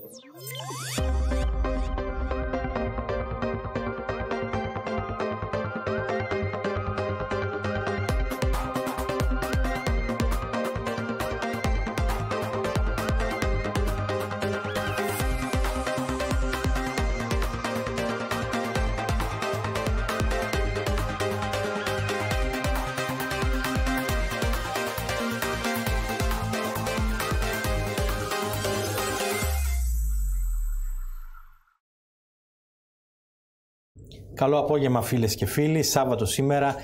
Música Καλό απόγευμα φίλες και φίλοι. Σάββατο σήμερα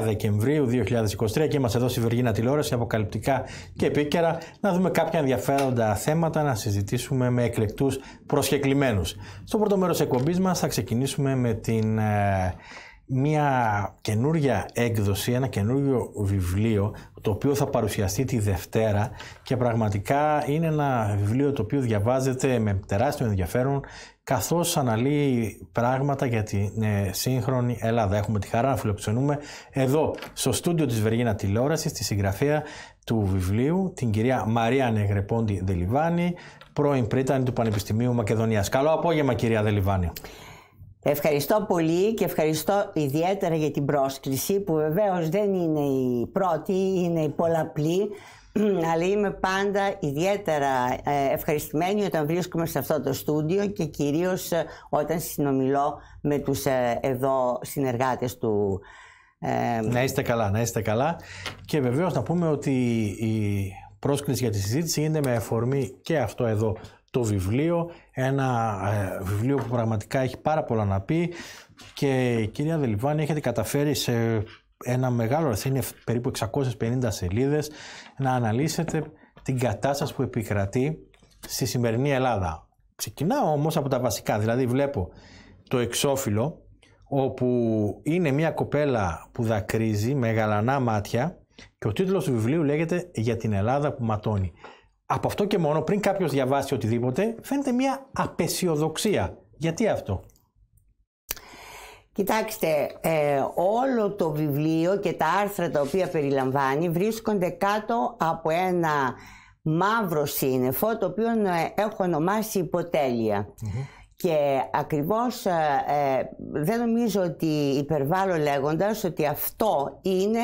9 Δεκεμβρίου 2023 και είμαστε εδώ στη Βεργίνα Τηλεόραση αποκαλυπτικά και επίκαιρα να δούμε κάποια ενδιαφέροντα θέματα να συζητήσουμε με εκλεκτούς προσκεκλημένους. Στο πρώτο μέρος εκπομπής μας θα ξεκινήσουμε με την ε, μια καινούργια έκδοση, ένα καινούργιο βιβλίο το οποίο θα παρουσιαστεί τη Δευτέρα και πραγματικά είναι ένα βιβλίο το οποίο διαβάζεται με τεράστιο ενδιαφέρον καθώς αναλύει πράγματα για την ε, σύγχρονη Ελλάδα. Έχουμε τη χαρά να φιλοξενούμε εδώ στο στούντιο της Βεργίνα Τηλεόρασης, τη συγγραφέα του βιβλίου, την κυρία Μαρία Νεγρεπόντι Δελιβάνη, πρώην πρίτανη του Πανεπιστημίου Μακεδονίας. Καλό απόγευμα κυρία Δελιβάνη. Ευχαριστώ πολύ και ευχαριστώ ιδιαίτερα για την πρόσκληση που βεβαίως δεν είναι η πρώτη, είναι η πολλαπλή αλλά είμαι πάντα ιδιαίτερα ε, ευχαριστημένη όταν βρίσκομαι σε αυτό το στούντιο και κυρίως ε, όταν συνομιλώ με τους ε, εδώ συνεργάτες του. Να είστε καλά, να είστε καλά. Και βεβαίως να πούμε ότι η πρόσκληση για τη συζήτηση είναι με εφορμή και αυτό εδώ το βιβλίο, ένα βιβλίο που πραγματικά έχει πάρα πολλά να πει και κυρία Δελιβάνη έχετε καταφέρει σε ένα μεγάλο αριθμό είναι περίπου 650 σελίδες, να αναλύσετε την κατάσταση που επικρατεί στη σημερινή Ελλάδα. Ξεκινάω όμως από τα βασικά, δηλαδή βλέπω το εξώφυλλο όπου είναι μια κοπέλα που δακρύζει με γαλανά μάτια και ο τίτλος του βιβλίου λέγεται «Για την Ελλάδα που ματώνει». Από αυτό και μόνο πριν κάποιος διαβάσει οτιδήποτε φαίνεται μια απεσιοδοξία. Γιατί αυτό. Κοιτάξτε, ε, όλο το βιβλίο και τα άρθρα τα οποία περιλαμβάνει βρίσκονται κάτω από ένα μαύρο σύννεφο το οποίο ε, έχω ονομάσει και ακριβώς ε, ε, δεν νομίζω ότι υπερβάλλω λέγοντας ότι αυτό είναι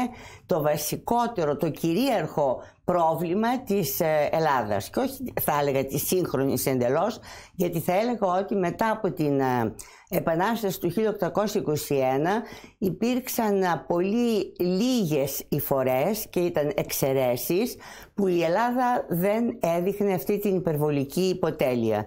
το βασικότερο, το κυρίαρχο πρόβλημα της ε, Ελλάδας και όχι θα έλεγα της σύγχρονης εντελώς γιατί θα έλεγα ότι μετά από την Επανάσταση του 1821 υπήρξαν πολύ λίγες οι φορές και ήταν εξαιρέσεις που η Ελλάδα δεν έδειχνε αυτή την υπερβολική υποτέλεια.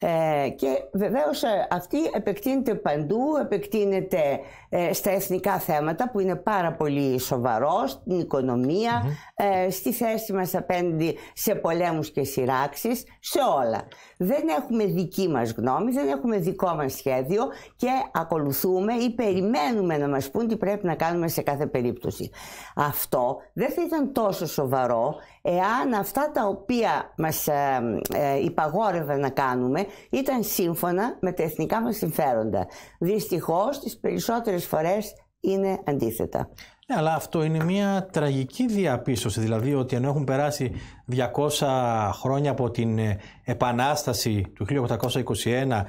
Ε, και βεβαίως ε, αυτή επεκτείνεται παντού, επεκτείνεται ε, στα εθνικά θέματα που είναι πάρα πολύ σοβαρός, στην οικονομια ε, στη θέση μας απέναντι σε πολέμους και σειράξεις, σε όλα. Δεν έχουμε δική μας γνώμη, δεν έχουμε δικό μας σχέδιο και ακολουθούμε ή περιμένουμε να μας πούν τι πρέπει να κάνουμε σε κάθε περίπτωση. Αυτό δεν θα ήταν τόσο σοβαρό εάν αυτά τα οποία μας ε, υπαγόρευε να κάνουμε ήταν σύμφωνα με τα εθνικά μας συμφέροντα. Δυστυχώς, τις περισσότερες περισσότερες φορές είναι αντίθετα. Ναι, αλλά αυτό είναι μια τραγική διαπίστωση, δηλαδή ότι ενώ έχουν περάσει 200 χρόνια από την ε, Επανάσταση του 1821,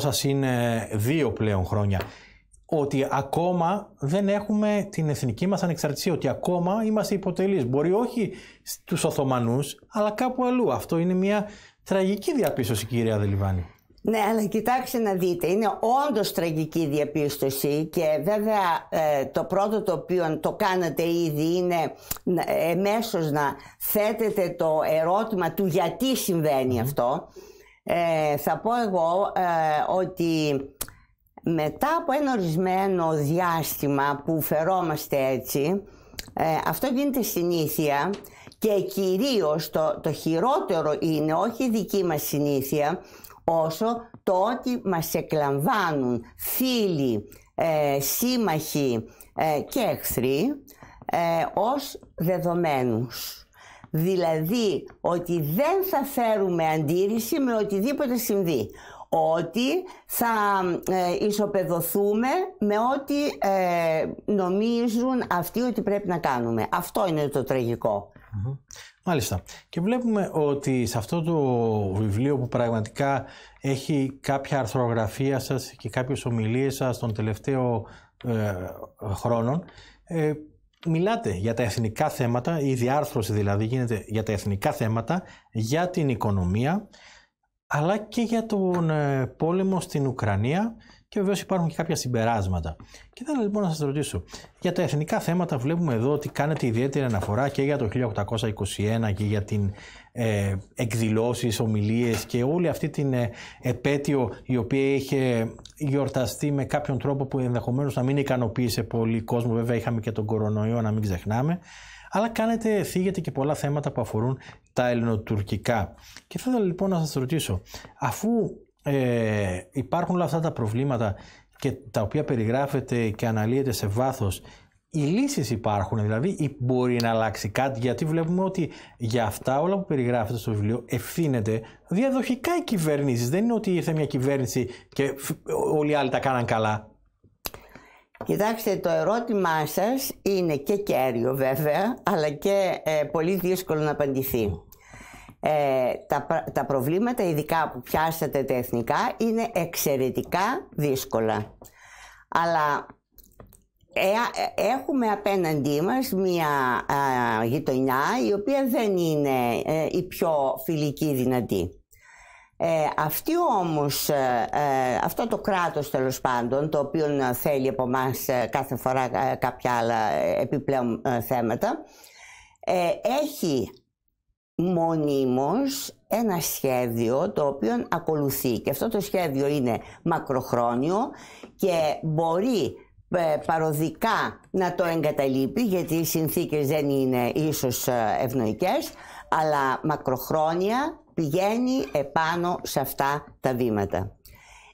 200 είναι δύο πλέον χρόνια, ότι ακόμα δεν έχουμε την εθνική μας ανεξαρτησία, ότι ακόμα είμαστε υποτελείς. Μπορεί όχι στους Οθωμανούς, αλλά κάπου αλλού. Αυτό είναι μια τραγική διαπίστωση, κυρία Αδελιβάνη. Ναι, αλλά κοιτάξτε να δείτε, είναι όντως τραγική διαπίστωση και βέβαια ε, το πρώτο το οποίο το κάνατε ήδη είναι εμέσως να θέτετε το ερώτημα του γιατί συμβαίνει αυτό. Ε, θα πω εγώ ε, ότι μετά από ένα ορισμένο διάστημα που φερόμαστε έτσι, αυτό γίνεται συνήθεια και κυρίως το, το χειρότερο είναι όχι δική μας συνήθεια, όσο το ότι μας εκλαμβάνουν φίλοι, ε, σύμμαχοι ε, και εχθροί ε, ως δεδομένους. Δηλαδή ότι δεν θα φέρουμε αντίρρηση με οτιδήποτε συμβεί. Ότι θα ε, ισοπεδωθούμε με ό,τι ε, νομίζουν αυτοί ότι πρέπει να κάνουμε. Αυτό είναι το τραγικό. Μάλιστα. Και βλέπουμε ότι σε αυτό το βιβλίο που πραγματικά έχει κάποια αρθρογραφία σας και κάποιες ομιλίες σας των τελευταίο ε, χρόνων, ε, μιλάτε για τα εθνικά θέματα, η διάρθρωση δηλαδή γίνεται για τα εθνικά θέματα, για την οικονομία, αλλά και για τον ε, πόλεμο στην Ουκρανία και βεβαίως υπάρχουν και κάποια συμπεράσματα. Και θέλω λοιπόν να σας ρωτήσω, για τα εθνικά θέματα βλέπουμε εδώ ότι κάνετε ιδιαίτερη αναφορά και για το 1821 και για την ε, εκδηλώσεις, ομιλίες και όλη αυτή την ε, επέτειο η οποία είχε γιορταστεί με κάποιον τρόπο που ενδεχομένως να μην ικανοποίησε πολύ κόσμο, βέβαια είχαμε και τον κορονοϊό να μην ξεχνάμε, αλλά κάνετε, θίγετε και πολλά θέματα που αφορούν τα ελληνοτουρκικά. Και θα ήθελα λοιπόν να σας ρωτήσω, αφού ε, υπάρχουν όλα αυτά τα προβλήματα και τα οποία περιγράφεται και αναλύεται σε βάθος οι λύσεις υπάρχουν, δηλαδή ή μπορεί να αλλάξει κάτι, γιατί βλέπουμε ότι για αυτά όλα που περιγράφεται στο βιβλίο ευθύνεται διαδοχικά οι κυβερνήσεις. Δεν είναι ότι ήρθε μια κυβέρνηση και όλοι οι άλλοι τα κάναν καλά. Κοιτάξτε, το ερώτημά σας είναι και κέριο βέβαια, αλλά και ε, πολύ δύσκολο να απαντηθεί. Ε, τα, προβλήματα, ειδικά που πιάσατε τα εθνικά, είναι εξαιρετικά δύσκολα. Αλλά ε, ε, έχουμε απέναντί μας μια γειτονιά η οποία δεν είναι η πιο φιλική δυνατή. Ε, αυτή όμως, αυτό το κράτος τέλος πάντων, το οποίο θέλει από μας κάθε φορά κάποια άλλα επιπλέον θέματα, έχει μονίμως ένα σχέδιο το οποίο ακολουθεί και αυτό το σχέδιο είναι μακροχρόνιο και μπορεί ε, παροδικά να το εγκαταλείπει γιατί οι συνθήκες δεν είναι ίσως ε, ευνοϊκές αλλά μακροχρόνια πηγαίνει επάνω σε αυτά τα βήματα.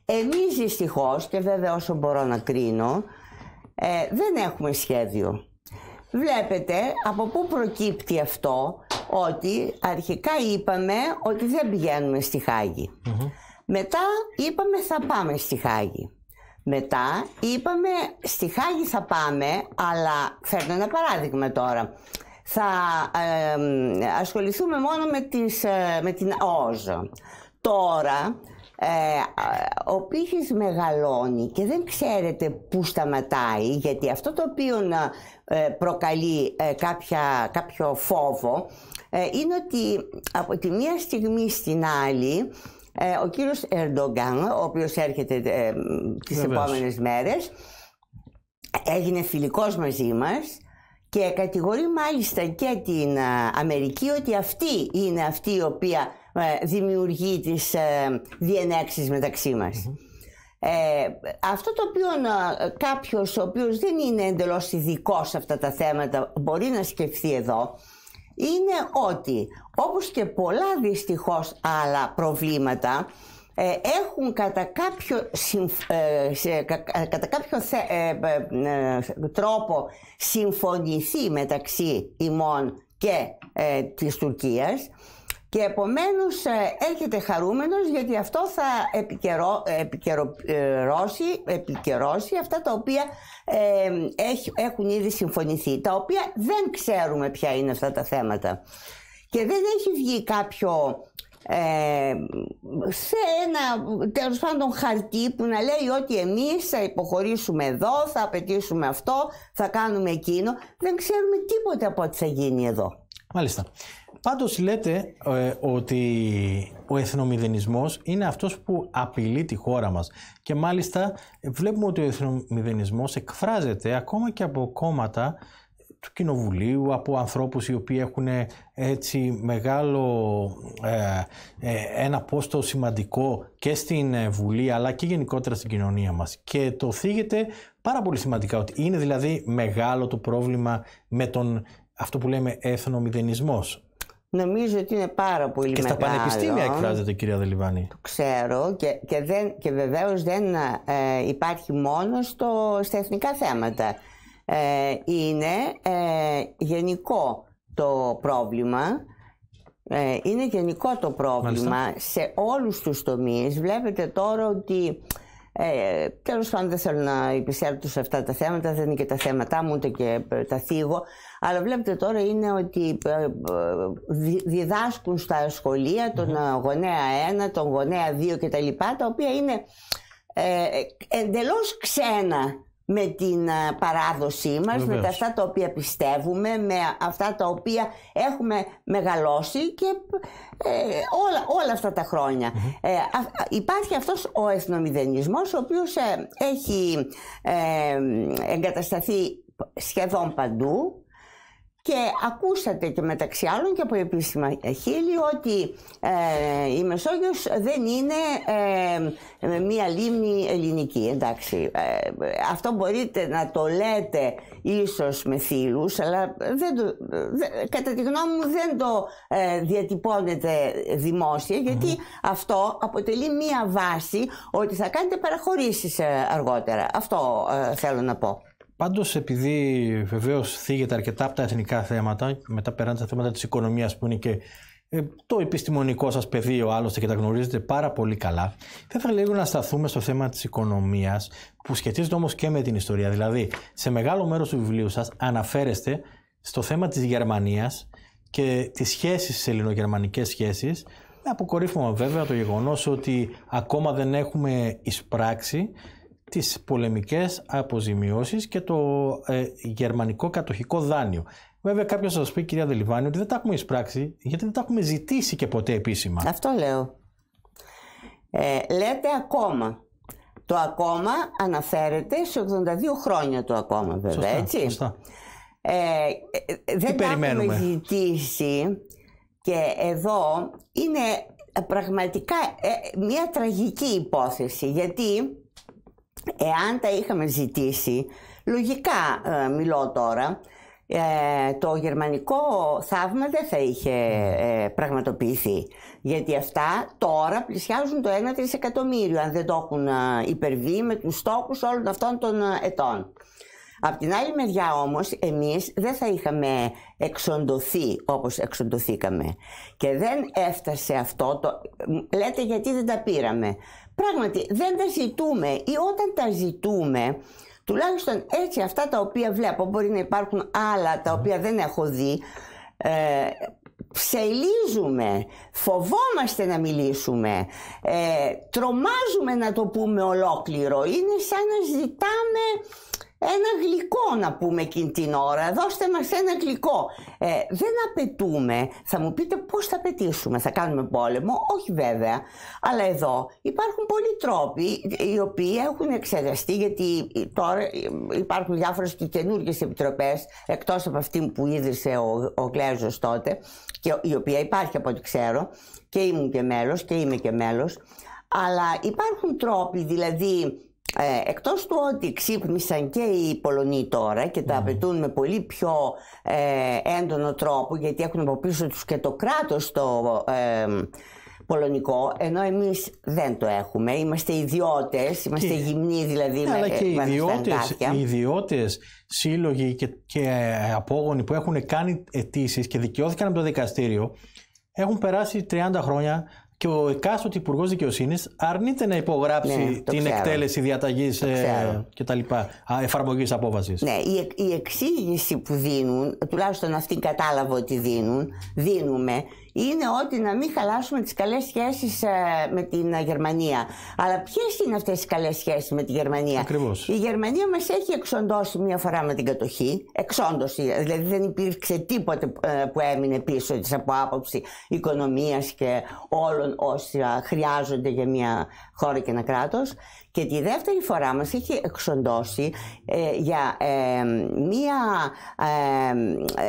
Εμείς δυστυχώς, και βέβαια όσο μπορώ να κρίνω ε, δεν έχουμε σχέδιο. Βλέπετε από πού προκύπτει αυτό ότι αρχικά είπαμε ότι δεν πηγαίνουμε στη χαγη Μετά είπαμε θα πάμε στη Χάγη. Μετά είπαμε στη Χάγη θα πάμε, αλλά φέρνω ένα παράδειγμα τώρα. Θα ασχοληθούμε μόνο με, τις, ε, την Όζο. Τώρα ε, ο πύχης μεγαλώνει και δεν ξέρετε πού σταματάει γιατί αυτό το οποίο ε, προκαλεί ε, κάποια, κάποιο φόβο ε, είναι ότι από τη μία στιγμή στην άλλη ε, ο κύριος Ερντογκάν, ο οποίος έρχεται ε, τις Βεβαίως. επόμενες μέρες, έγινε φιλικός μαζί μας και κατηγορεί μάλιστα και την Αμερική ότι αυτή είναι αυτή η οποία δημιουργεί τις διενέξεις μεταξύ μας. αυτό το οποίο κάποιος ο οποίος δεν είναι εντελώς ειδικός σε αυτά τα θέματα μπορεί να σκεφτεί εδώ είναι ότι όπως και πολλά δυστυχώς άλλα προβλήματα ε, έχουν κατά κάποιο, κατά τρόπο συμφωνηθεί μεταξύ ημών και ε, της Τουρκίας και επομένως ε, έρχεται χαρούμενος γιατί αυτό θα επικαιρώ, επικαιρώσει, ε, επικαιρώσει αυτά τα οποία ε, έχουν ήδη συμφωνηθεί, τα οποία δεν ξέρουμε ποια είναι αυτά τα θέματα. Και δεν έχει βγει κάποιο ε, σε ένα τέλος πάντων χαρτί που να λέει ότι εμείς θα υποχωρήσουμε εδώ, θα απαιτήσουμε αυτό, θα κάνουμε εκείνο. Δεν ξέρουμε τίποτα από ό,τι θα γίνει εδώ. Μάλιστα. Πάντως λέτε ε, ότι ο εθνομηδενισμός είναι αυτός που απειλεί τη χώρα μας και μάλιστα βλέπουμε ότι ο εθνομηδενισμός εκφράζεται ακόμα και από κόμματα του Κοινοβουλίου, από ανθρώπους οι οποίοι έχουν ε, έτσι μεγάλο ε, ένα πόστο σημαντικό και στην Βουλή αλλά και γενικότερα στην κοινωνία μας και το θίγεται πάρα πολύ σημαντικά ότι είναι δηλαδή μεγάλο το πρόβλημα με τον αυτό που λέμε εθνομηδενισμός Νομίζω ότι είναι πάρα πολύ μεγάλο. Και στα πανεπιστήμια εκφράζεται, κυρία Δελιβάνη. Το ξέρω και, και, δεν, και βεβαίως δεν ε, υπάρχει μόνος στο, στα εθνικά θέματα. Ε, είναι ε, γενικό το πρόβλημα. Ε, είναι γενικό το πρόβλημα σε όλους τους τομείς. Βλέπετε τώρα ότι... Ε, Τέλος πάντων, δεν θέλω να υπησέλθω σε αυτά τα θέματα, δεν είναι και τα θέματα μου, ούτε και τα θίγω. Αλλά βλέπετε τώρα είναι ότι ε, ε, διδάσκουν στα σχολεία τον mm γονέα 1, τον γονέα 2 κτλ. Τα οποία είναι ε, εντελώς ξένα με την παράδοσή μας, με τα αυτά τα οποία πιστεύουμε, με αυτά τα οποία έχουμε μεγαλώσει και όλα, όλα αυτά τα χρονια υπάρχει αυτός ο εθνομιδενισμός, ο οποίος έχει εγκατασταθεί σχεδόν παντού και ακούσατε και μεταξύ άλλων και από επίσημα χείλη ότι ε, η Μεσόγειος δεν είναι ε, μία λίμνη ελληνική, εντάξει. Ε, αυτό μπορείτε να το λέτε ίσως με θύλους, αλλά δεν το, κατά τη γνώμη μου δεν το διατυπώνετε δημόσια, γιατί αυτό αποτελεί μία βάση ότι θα κάνετε παραχωρήσεις αργότερα. Αυτό θέλω να πω. Πάντως, επειδή βεβαίως θίγεται αρκετά από τα εθνικά θέματα, μετά περνάνε τα θέματα της οικονομίας που είναι και ε, το επιστημονικό σας πεδίο, άλλωστε και τα γνωρίζετε πάρα πολύ καλά, θα ήθελα λίγο να σταθούμε στο θέμα της οικονομίας, που σχετίζεται όμως και με την ιστορία. Δηλαδή, σε μεγάλο μέρος του βιβλίου σας αναφέρεστε στο θέμα της Γερμανίας και τις σχέσεις, τι ελληνογερμανικές σχέσεις, με αποκορύφωμα βέβαια το γεγονός ότι ακόμα δεν έχουμε εισπράξει τις πολεμικές αποζημιώσεις και το ε, γερμανικό κατοχικό δάνειο. Βέβαια κάποιος θα σας πει κυρία Δελιβάνη ότι δεν τα έχουμε εισπράξει γιατί δεν τα έχουμε ζητήσει και ποτέ επίσημα. Αυτό λέω. Ε, λέτε ακόμα. Το ακόμα αναφέρεται σε 82 χρόνια το ακόμα βέβαια σωστά, έτσι. Σωστά. Ε, ε δεν τα έχουμε ζητήσει και εδώ είναι πραγματικά ε, μια τραγική υπόθεση γιατί Εάν τα είχαμε ζητήσει, λογικά ε, μιλώ τώρα, ε, το γερμανικό θαύμα δεν θα είχε ε, πραγματοποιηθεί. Γιατί αυτά τώρα πλησιάζουν το 1 τρισεκατομμύριο, αν δεν το έχουν υπερβεί με τους στόχους όλων αυτών των ετών. Απ' την άλλη μεριά όμως εμείς δεν θα είχαμε εξοντωθεί όπως εξοντωθήκαμε και δεν έφτασε αυτό, το... λέτε γιατί δεν τα πήραμε. Πράγματι δεν τα ζητούμε ή όταν τα ζητούμε τουλάχιστον έτσι αυτά τα οποία βλέπω, μπορεί να υπάρχουν άλλα τα οποία δεν έχω δει, ε, ψελίζουμε, φοβόμαστε να μιλήσουμε, ε, τρομάζουμε να το πούμε ολόκληρο, είναι σαν να ζητάμε ένα γλυκό να πούμε εκείνη την ώρα, δώστε μας ένα γλυκό. Ε, δεν απαιτούμε, θα μου πείτε πώς θα απαιτήσουμε, θα κάνουμε πόλεμο, όχι βέβαια, αλλά εδώ υπάρχουν πολλοί τρόποι οι οποίοι έχουν εξεταστεί, γιατί τώρα υπάρχουν διάφορες και καινούργιες επιτροπές εκτός από αυτή που ίδρυσε ο, ο τότε και η οποία υπάρχει από ό,τι ξέρω και ήμουν και μέλος και είμαι και μέλος αλλά υπάρχουν τρόποι δηλαδή ε, εκτός του ότι ξύπνησαν και οι Πολωνοί τώρα και τα ναι. απαιτούν με πολύ πιο ε, έντονο τρόπο γιατί έχουν από πίσω τους και το κράτος το ε, πολωνικό ενώ εμείς δεν το έχουμε, είμαστε ιδιώτες, είμαστε και... γυμνοί δηλαδή ναι, με, αλλά και οι ιδιώτες, οι σύλλογοι και, και ε, απόγονοι που έχουν κάνει αιτήσεις και δικαιώθηκαν από το δικαστήριο έχουν περάσει 30 χρόνια και ο εκάστοτε Υπουργός Δικαιοσύνης αρνείται να υπογράψει ναι, την ξέρω. εκτέλεση διαταγής ε, λοιπά Εφαρμογή απόφαση. Ναι, η, η εξήγηση που δίνουν, τουλάχιστον αυτή κατάλαβα ότι δίνουν, δίνουμε, είναι ότι να μην χαλάσουμε τις καλές σχέσεις ε, με την ε, Γερμανία. Αλλά ποιες είναι αυτές οι καλές σχέσεις με τη Γερμανία. Ακριβώς. Η Γερμανία μας έχει εξοντώσει μία φορά με την κατοχή. Εξόντωση, δηλαδή δεν υπήρξε τίποτε ε, που έμεινε πίσω της από άποψη οικονομίας και όλων όσοι χρειάζονται για μια χώρα και ένα κράτος. Και τη δεύτερη φορά μας είχε εξοντώσει ε, για ε, μία, ε,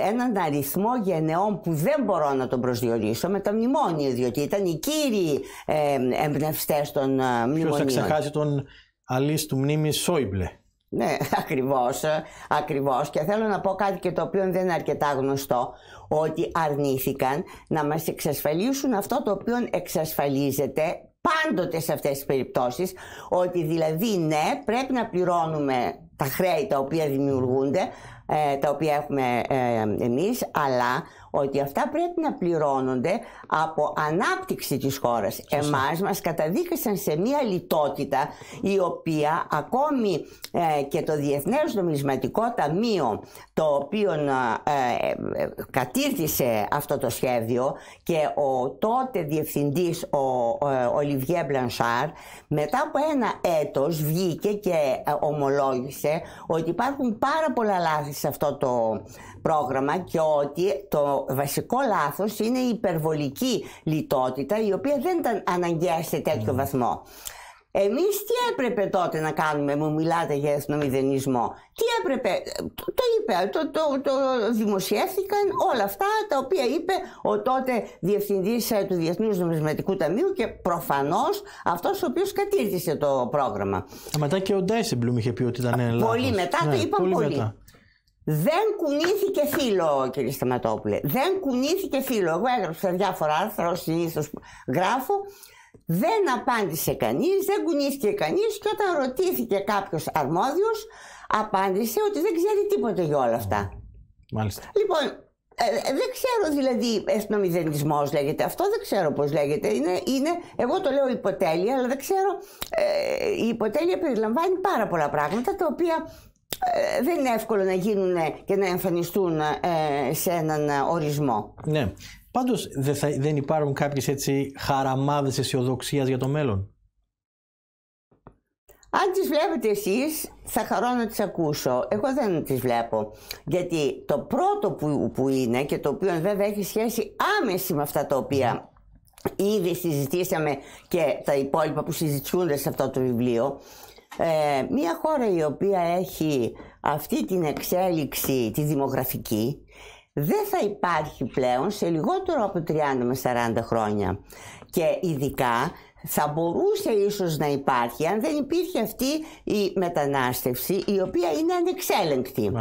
έναν αριθμό γενεών που δεν μπορώ να τον προσδιορίσω με τα μνημόνια, διότι ήταν οι κύριοι ε, εμπνευστές των μνημονίων. Ε, Ποιος θα ξεχάσει τον αλής του μνήμης Σόιμπλε. Ναι, ακριβώς, ακριβώς. Και θέλω να πω κάτι και το οποίο δεν είναι αρκετά γνωστό, ότι αρνήθηκαν να μας εξασφαλίσουν αυτό το οποίο εξασφαλίζεται πάντοτε σε αυτές τις περιπτώσεις ότι δηλαδή ναι πρέπει να πληρώνουμε τα χρέη τα οποία δημιουργούνται ε, τα οποία έχουμε ε, εμείς, αλλά ότι αυτά πρέπει να πληρώνονται από ανάπτυξη της χώρας. Εμάς μας καταδίκασαν σε μια λιτότητα η οποία ακόμη ε, και το Διεθνές Νομισματικό Ταμείο το οποίο ε, αυτό το σχέδιο και ο τότε διευθυντής ο, Λιβιέ Ολιβιέ Μπλανσάρ μετά από ένα έτος βγήκε και ομολόγησε ότι υπάρχουν πάρα πολλά λάθη σε αυτό το πρόγραμμα και ότι το βασικό λάθος είναι η υπερβολική λιτότητα η οποία δεν ήταν αναγκαία σε τέτοιο ναι. βαθμό. Εμείς τι έπρεπε τότε να κάνουμε, μου μιλάτε για εθνομηδενισμό. Τι έπρεπε, το είπε, το, το, το δημοσιεύθηκαν όλα αυτά τα οποία είπε ο τότε διευθυντής ε, του Διεθνούς Νομισματικού Ταμείου και προφανώς αυτός ο οποίος κατήρτισε το πρόγραμμα. Μετά και ο Ντάισεμπλουμ είχε πει ότι ήταν λάθος. Ναι, πολύ μετά, ναι, το είπα πολύ. Δεν κουνήθηκε φίλο, κύριε Σταματόπουλε. Δεν κουνήθηκε φίλο. Εγώ έγραψα διάφορα άρθρα, ως συνήθως γράφω. Δεν απάντησε κανείς, δεν κουνήθηκε κανείς, και όταν ρωτήθηκε κάποιος αρμόδιος: απάντησε ότι δεν ξέρει τίποτα για όλα αυτά. Μάλιστα. Λοιπόν, ε, ε, δεν ξέρω δηλαδή, εθνομηδενισμός λέγεται αυτό, δεν ξέρω πώς λέγεται. Είναι, είναι, εγώ το λέω υποτέλεια, αλλά δεν ξέρω, ε, η υποτέλεια περιλαμβάνει πάρα πολλά πράγματα τα οποία ε, δεν είναι εύκολο να γίνουν και να εμφανιστούν ε, σε έναν ορισμό. Ναι. Πάντως δεν, υπάρχουν κάποιες έτσι χαραμάδες αισιοδοξίας για το μέλλον. Αν τις βλέπετε εσείς, θα χαρώ να τις ακούσω. Εγώ δεν τις βλέπω. Γιατί το πρώτο που, που είναι και το οποίο βέβαια έχει σχέση άμεση με αυτά τα οποία ναι. ήδη συζητήσαμε και τα υπόλοιπα που συζητούνται σε αυτό το βιβλίο ε, μια χώρα η οποία έχει αυτή την εξέλιξη τη δημογραφική δεν θα υπάρχει πλέον σε λιγότερο από 30 με 40 χρόνια και ειδικά θα μπορούσε ίσως να υπάρχει αν δεν υπήρχε αυτή η μετανάστευση η οποία είναι ανεξέλεγκτη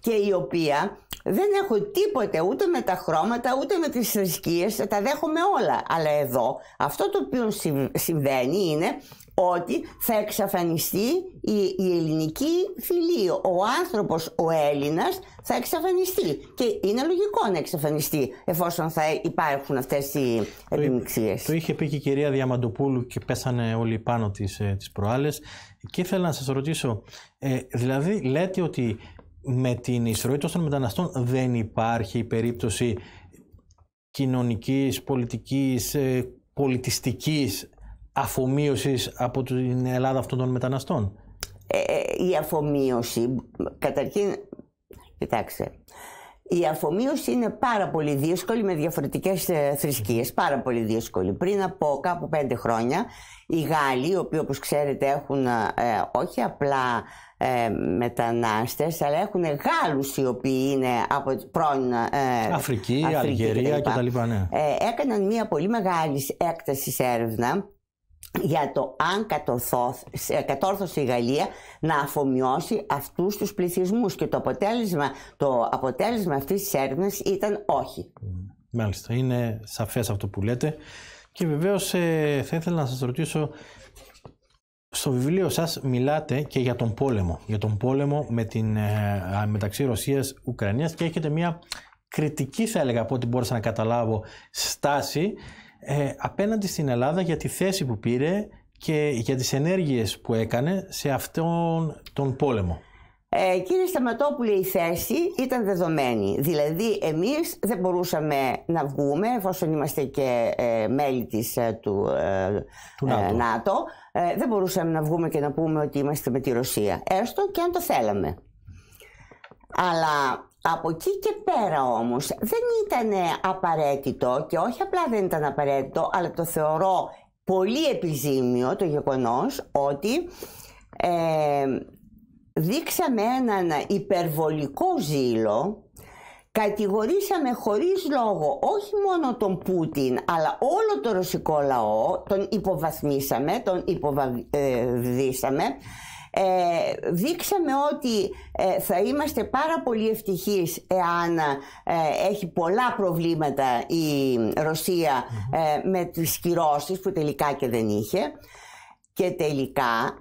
και η οποία δεν έχω τίποτε ούτε με τα χρώματα ούτε με τις θρησκείες τα δέχομαι όλα αλλά εδώ αυτό το οποίο συμβαίνει είναι ότι θα εξαφανιστεί η, ελληνική φυλή. Ο άνθρωπος, ο Έλληνας, θα εξαφανιστεί. Και είναι λογικό να εξαφανιστεί, εφόσον θα υπάρχουν αυτές οι επιμειξίες. Το είχε πει και η κυρία Διαμαντοπούλου και πέσανε όλοι πάνω της ε, τις προάλλες. Και ήθελα να σας ρωτήσω, ε, δηλαδή λέτε ότι με την ισορροή των μεταναστών δεν υπάρχει περίπτωση κοινωνικής, πολιτικής, ε, πολιτιστικής αφομοίωσης από την Ελλάδα αυτών των μεταναστών. Ε, ε, η αφομοίωση, καταρχήν, κοιτάξτε, η αφομοίωση είναι πάρα πολύ δύσκολη με διαφορετικές ε, θρησκείες, πάρα πολύ δύσκολη. Πριν από κάπου πέντε χρόνια, οι Γάλλοι, οι οποίοι όπως ξέρετε έχουν όχι απλά ε, μετανάστες, αλλά έχουν Γάλλους οι οποίοι είναι από πρώην ε, Αφρική, Αφρική Αλγερία κτλ. Ναι. έκαναν μια πολύ μεγάλη έκταση έρευνα για το αν κατόρθωσε η Γαλλία να αφομοιώσει αυτούς τους πληθυσμούς και το αποτέλεσμα, το αποτέλεσμα αυτής της έρευνας ήταν όχι. Μάλιστα, είναι σαφές αυτό που λέτε και βεβαίως ε, θα ήθελα να σας ρωτήσω στο βιβλίο σας μιλάτε και για τον πόλεμο, για τον πόλεμο με την, ε, μεταξύ Ρωσίας Ουκρανίας και έχετε μια κριτική θα έλεγα από ό,τι μπορούσα να καταλάβω στάση ε, απέναντι στην Ελλάδα για τη θέση που πήρε και για τις ενέργειες που έκανε σε αυτόν τον πόλεμο. Ε, κύριε Σταματόπουλε η θέση ήταν δεδομένη. Δηλαδή, εμείς δεν μπορούσαμε να βγούμε, εφόσον είμαστε και ε, μέλη της, ε, του, του ε, ΝΑΤΟ, δεν μπορούσαμε να βγούμε και να πούμε ότι είμαστε με τη Ρωσία, έστω και αν το θέλαμε. Αλλά από εκεί και πέρα όμως δεν ήταν απαραίτητο και όχι απλά δεν ήταν απαραίτητο αλλά το θεωρώ πολύ επιζήμιο το γεγονός ότι ε, δείξαμε έναν υπερβολικό ζήλο κατηγορήσαμε χωρίς λόγο όχι μόνο τον Πούτιν αλλά όλο το ρωσικό λαό τον υποβαθμίσαμε, τον υποβαδίσαμε ε, ε, δείξαμε ότι ε, θα είμαστε πάρα πολύ ευτυχείς εάν ε, έχει πολλά προβλήματα η Ρωσία ε, με τις κυρώσεις που τελικά και δεν είχε και τελικά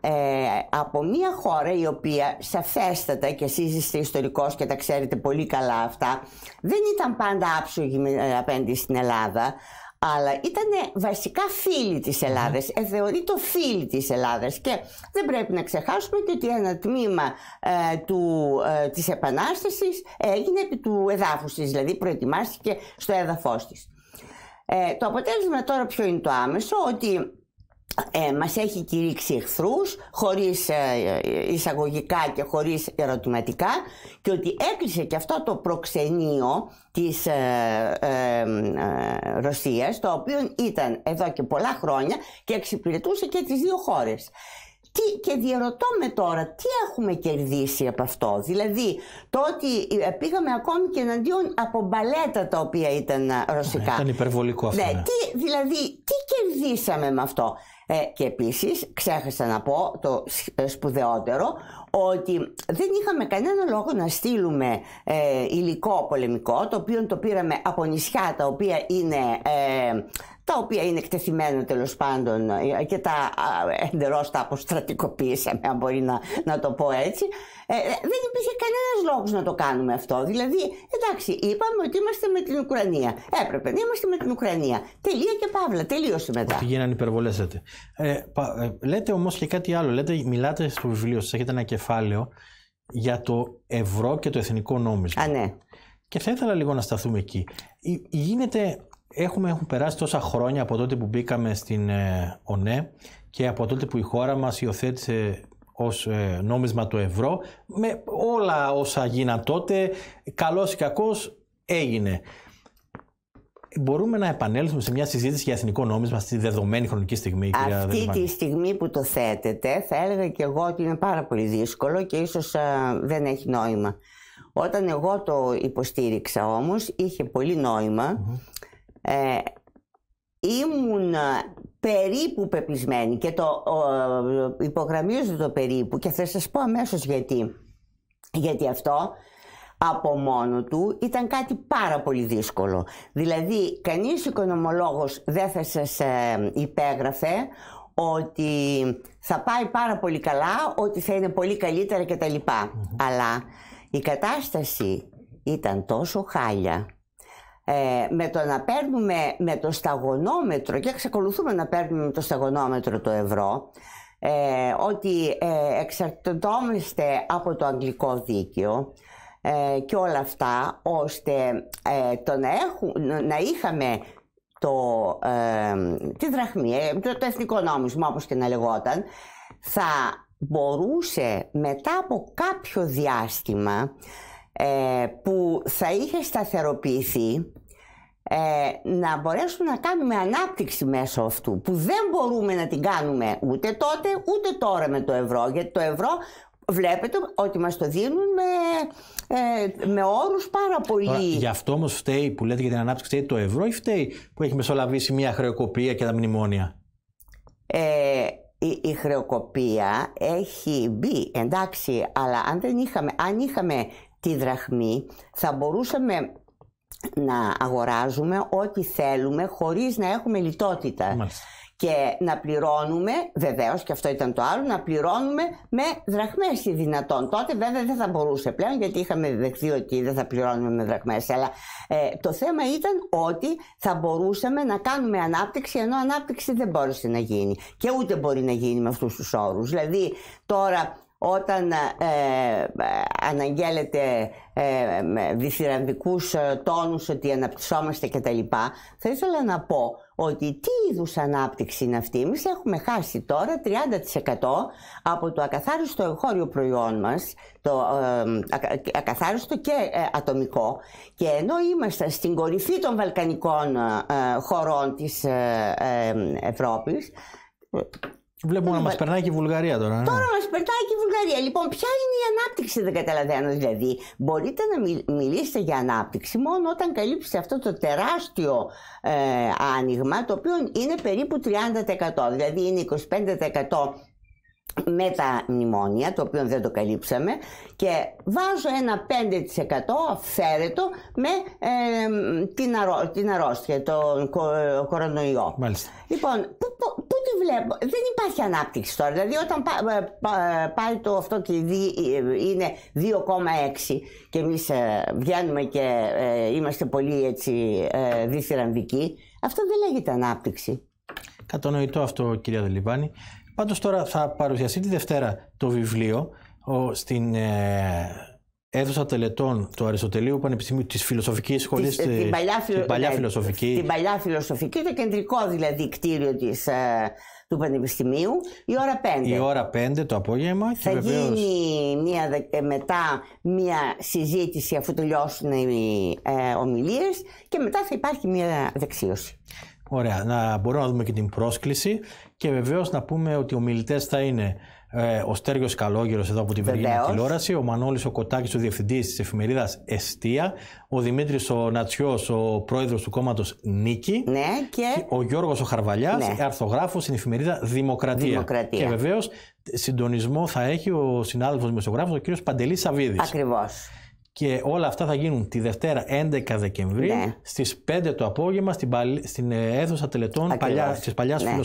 από μια χώρα η οποία σαφέστατα και εσείς είστε ιστορικός και τα ξέρετε πολύ καλά αυτά δεν ήταν πάντα άψογη απέναντι στην Ελλάδα αλλά ήταν βασικά φίλοι της Ελλάδας, ε, το φίλοι της Ελλάδας και δεν πρέπει να ξεχάσουμε και ότι ένα τμήμα ε, του, ε, της Επανάστασης έγινε επί του εδάφους της, δηλαδή προετοιμάστηκε στο έδαφος της. Ε, το αποτέλεσμα τώρα ποιο είναι το άμεσο, ότι ε, μας έχει κηρύξει εχθρούς χωρίς ε, ε, εισαγωγικά και χωρίς ερωτηματικά και ότι έκλεισε και αυτό το προξενείο της ε, ε, ε, Ρωσίας το οποίο ήταν εδώ και πολλά χρόνια και εξυπηρετούσε και τις δύο χώρες. Τι, και διαρωτώ με τώρα τι έχουμε κερδίσει από αυτό. Δηλαδή το ότι πήγαμε ακόμη και εναντίον από μπαλέτα τα οποία ήταν ρωσικά. Ήταν υπερβολικό αυτό. Ναι. ναι. δηλαδή τι κερδίσαμε με αυτό. Ε, και επίσης ξέχασα να πω το ε, σπουδαιότερο ότι δεν είχαμε κανένα λόγο να στείλουμε ε, υλικό πολεμικό το οποίο το πήραμε από νησιά τα οποία είναι ε, τα οποία είναι εκτεθειμένα τέλος πάντων ε, και τα εντελώ τα αποστρατικοποίησαμε, αν μπορεί να, να το πω έτσι. Ε, ε δεν υπήρχε κανένας λόγος να το κάνουμε αυτό. Δηλαδή, εντάξει, είπαμε ότι είμαστε με την Ουκρανία. Έπρεπε να είμαστε με την Ουκρανία. Τελεία και παύλα, τελείωσε μετά. Ότι γίνανε υπερβολέ, λέτε. Ε, ε, λέτε όμως και κάτι άλλο. Λέτε, μιλάτε στο βιβλίο σας, έχετε ένα κεφάλαιο για το ευρώ και το εθνικό νόμισμα. Α, ναι. Και θα ήθελα λίγο να σταθούμε εκεί. Γίνεται έχουμε, έχουν περάσει τόσα χρόνια από τότε που μπήκαμε στην ε, ΟΝΕ και από τότε που η χώρα μας υιοθέτησε ως ε, νόμισμα το ευρώ με όλα όσα γίναν τότε, καλός ή κακός έγινε. Μπορούμε να επανέλθουμε σε μια συζήτηση για εθνικό νόμισμα στη δεδομένη χρονική στιγμή, κυρία Αυτή τη στιγμή που το θέτετε, θα έλεγα και εγώ ότι είναι πάρα πολύ δύσκολο και ίσως δεν έχει νόημα. Όταν εγώ το υποστήριξα όμως, είχε πολύ ε, ήμουν περίπου πεπισμένη και το ο, υπογραμμίζω το περίπου και θα σας πω αμέσως γιατί. Γιατί αυτό από μόνο του ήταν κάτι πάρα πολύ δύσκολο. Δηλαδή κανείς οικονομολόγος δεν θα σας ε, υπέγραφε ότι θα πάει πάρα πολύ καλά, ότι θα είναι πολύ καλύτερα κτλ. Mm-hmm. Αλλά η κατάσταση ήταν τόσο χάλια ε, με το να παίρνουμε με το σταγονόμετρο και εξακολουθούμε να παίρνουμε με το σταγονόμετρο το ευρώ ε, ότι ε, εξαρτητόμαστε από το αγγλικό δίκαιο ε, και όλα αυτά ώστε ε, το να, να είχαμε το, τη δραχμή, το, το εθνικό νόμισμα όπως και να λεγόταν θα μπορούσε μετά από κάποιο διάστημα που θα είχε σταθεροποιηθεί ε, να μπορέσουμε να κάνουμε ανάπτυξη μέσω αυτού που δεν μπορούμε να την κάνουμε ούτε τότε ούτε τώρα με το ευρώ γιατί το ευρώ βλέπετε ότι μας το δίνουν με, ε, με όρους πάρα πολύ... γι' αυτό όμως φταίει που λέτε για την ανάπτυξη, φταίει το ευρώ ή φταίει που έχει μεσολαβήσει μια χρεοκοπία και τα μνημόνια. Ε, η, χρεοκοπία έχει μπει, εντάξει, αλλά αν είχαμε, αν είχαμε τη δραχμή θα μπορούσαμε να αγοράζουμε ό,τι θέλουμε χωρίς να έχουμε λιτότητα. Και να πληρώνουμε, βεβαίως, και αυτό ήταν το άλλο, να πληρώνουμε με δραχμές οι δυνατόν. Τότε βέβαια δεν θα μπορούσε πλέον, γιατί είχαμε δεχθεί ότι δεν θα πληρώνουμε με δραχμές, Αλλά ε, το θέμα ήταν ότι θα μπορούσαμε να κάνουμε ανάπτυξη, ενώ ανάπτυξη δεν μπόρεσε να γίνει. Και ούτε μπορεί να γίνει με αυτούς τους όρους. Δηλαδή, τώρα όταν ε, ε αναγγέλλεται ε, με διθυραντικούς ε, τόνους ότι αναπτυσσόμαστε κτλ. Θα ήθελα να πω ότι τι είδους ανάπτυξη είναι αυτή. Εμείς έχουμε χάσει τώρα 30% από το ακαθάριστο εγχώριο προϊόν μας, το ακαθάριστο και ατομικό, και ενώ είμαστε στην κορυφή των Βαλκανικών χωρών της Ευρώπης, Βλέπουμε να μα περνάει και η Βουλγαρία τώρα. Ναι. Τώρα μας περνάει και η Βουλγαρία. Λοιπόν, ποια είναι η ανάπτυξη, δεν καταλαβαίνω. Δηλαδή, μπορείτε να μιλήσετε για ανάπτυξη μόνο όταν καλύψετε αυτό το τεράστιο ε, άνοιγμα, το οποίο είναι περίπου 30%. Δηλαδή, είναι 25% με τα μνημόνια, το οποίο δεν το καλύψαμε και βάζω ένα 5% αυθαίρετο με ε, την, την αρρώστια, τον ε, κορονοϊό. Λοιπόν, πού, πού, τη βλέπω, δεν υπάρχει ανάπτυξη τώρα, δηλαδή όταν ε, πάει το αυτό και είναι 2,6 και εμείς ε, βγαίνουμε και είμαστε πολύ έτσι ε, αυτό δεν λέγεται ανάπτυξη. Κατανοητό αυτό κυρία Δελιβάνη. Πάντως τώρα θα παρουσιαστεί τη Δευτέρα το βιβλίο ο, στην ε, αίθουσα τελετών του Αριστοτελείου Πανεπιστημίου της ε, ε, ε, Φιλοσοφική Σχολή. Την, την, παλιά φιλοσοφική. Την παλιά φιλοσοφική, το κεντρικό δηλαδή κτίριο ε, του Πανεπιστημίου, η ώρα 5. Η ώρα 5 το απόγευμα. Θα βεβαίως... γίνει μια, μετά μια συζήτηση αφού τελειώσουν οι ε, ομιλίες και μετά θα υπάρχει μια δεξίωση. Ωραία, να μπορούμε να δούμε και την πρόσκληση και βεβαίως να πούμε ότι ο ομιλητέ θα είναι ε, ο Στέργιος Καλόγερος εδώ από τη Βελγική Τηλεόραση, ο Μανώλης ο Κοτάκης, ο διευθυντής της Εφημερίδας Εστία, ο Δημήτρης ο Νατσιός, ο πρόεδρος του κόμματος Νίκη, ναι, και... ο Γιώργος ο Χαρβαλιάς, ναι. αρθογράφος στην εφημερίδα Δημοκρατία. Και βεβαίως συντονισμό θα έχει ο συνάδελφος δημοσιογράφος, ο κ. Παντελής Σαβίδη. Ακριβώς. Και όλα αυτά θα γίνουν τη Δευτέρα 11 Δεκεμβρίου ναι. στις 5 το απόγευμα στην, παλ... στην ε, αίθουσα τελετών παλιά... της παλιάς ναι.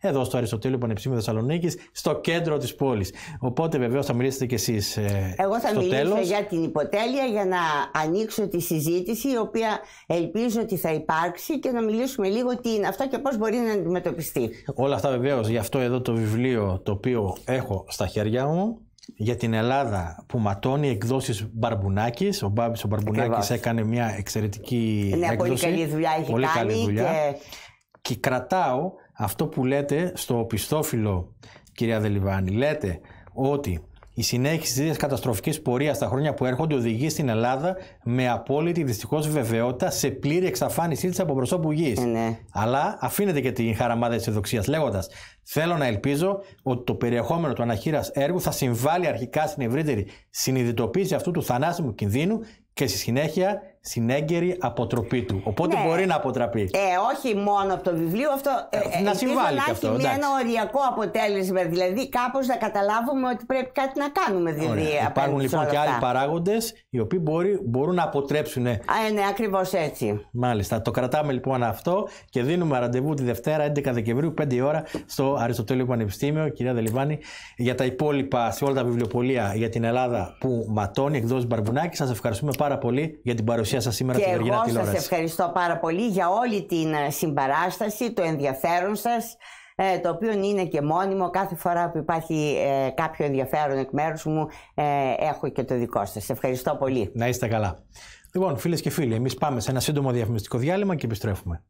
εδώ στο Αριστοτέλειο Πανεπιστήμιο Θεσσαλονίκης, στο κέντρο της πόλης. Οπότε βεβαίως θα μιλήσετε κι εσείς ε, Εγώ θα μιλήσω για την υποτέλεια για να ανοίξω τη συζήτηση η οποία ελπίζω ότι θα υπάρξει και να μιλήσουμε λίγο τι είναι αυτό και πώς μπορεί να αντιμετωπιστεί. Όλα αυτά βεβαίως γι' αυτό εδώ το βιβλίο το οποίο έχω στα χέρια μου για την Ελλάδα που ματώνει εκδόσεις Μπαρμπουνάκης. Ο Μπάμπης ο Μπαρμπουνάκης έκανε μια εξαιρετική Είναι έκδοση. Πολύ καλή δουλειά έχει πολύ κάνει Και... κρατάω αυτό που λέτε στο πιστόφυλλο κυρία Δελιβάνη. Λέτε ότι η συνέχιση της καταστροφικής πορείας στα χρόνια που έρχονται οδηγεί στην Ελλάδα με απόλυτη δυστυχώς βεβαιότητα σε πλήρη εξαφάνισή της από προσώπου γης. Ε, ναι. Αλλά αφήνεται και την χαραμάδα της ευδοξίας λέγοντας Θέλω να ελπίζω ότι το περιεχόμενο του αναχείρας έργου θα συμβάλλει αρχικά στην ευρύτερη συνειδητοποίηση αυτού του θανάσιμου κινδύνου και στη συνέχεια συνέγκαιρη αποτροπή του. Οπότε ναι. μπορεί να αποτραπεί. Ε, όχι μόνο από το βιβλίο, αυτό. Ε, ε να ε, συμβάλλει αυτό. Να έχει ένα οριακό αποτέλεσμα. Δηλαδή, κάπως να καταλάβουμε ότι πρέπει κάτι να κάνουμε. Δηλαδή, Υπάρχουν λοιπόν και άλλοι παράγοντες οι οποίοι μπορεί, μπορούν να αποτρέψουν. Ε. Α, ε, ναι, ακριβώς έτσι. Μάλιστα. Το κρατάμε λοιπόν αυτό και δίνουμε ραντεβού τη Δευτέρα 11 Δεκεμβρίου, 5 ώρα, στο Αριστοτέλειο Πανεπιστήμιο. Κυρία Δελιβάνη, για τα υπόλοιπα σε όλα τα βιβλιοπολία για την Ελλάδα που ματώνει εκδόσεις Μπαρμπουνάκη. Σας ευχαριστούμε πάρα πολύ για την παρουσία παρουσία σήμερα Και εγώ σας ευχαριστώ πάρα πολύ για όλη την ε, συμπαράσταση, το ενδιαφέρον σας, ε, το οποίο είναι και μόνιμο. Κάθε φορά που υπάρχει ε, κάποιο ενδιαφέρον εκ μέρους μου, έχω και το δικό σας. Ευχαριστώ πολύ. Να είστε καλά. Λοιπόν, φίλες και φίλοι, εμείς πάμε σε ένα σύντομο διαφημιστικό διάλειμμα και επιστρέφουμε.